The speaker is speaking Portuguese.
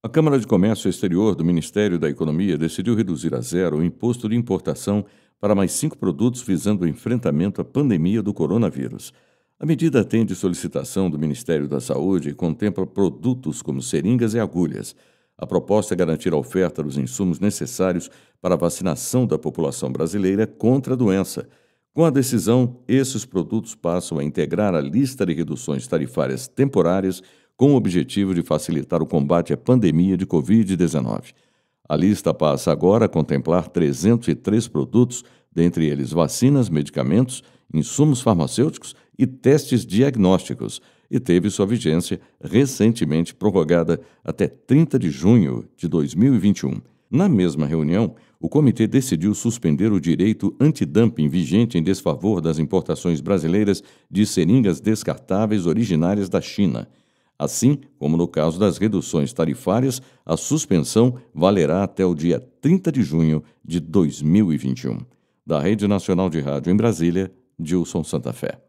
A Câmara de Comércio Exterior do Ministério da Economia decidiu reduzir a zero o imposto de importação para mais cinco produtos visando o enfrentamento à pandemia do coronavírus. A medida atende solicitação do Ministério da Saúde e contempla produtos como seringas e agulhas. A proposta é garantir a oferta dos insumos necessários para a vacinação da população brasileira contra a doença. Com a decisão, esses produtos passam a integrar a lista de reduções tarifárias temporárias com o objetivo de facilitar o combate à pandemia de Covid-19. A lista passa agora a contemplar 303 produtos, dentre eles vacinas, medicamentos, insumos farmacêuticos e testes diagnósticos, e teve sua vigência recentemente prorrogada até 30 de junho de 2021. Na mesma reunião, o comitê decidiu suspender o direito antidumping vigente em desfavor das importações brasileiras de seringas descartáveis originárias da China. Assim como no caso das reduções tarifárias, a suspensão valerá até o dia 30 de junho de 2021. Da Rede Nacional de Rádio em Brasília, Dilson Santa Fé.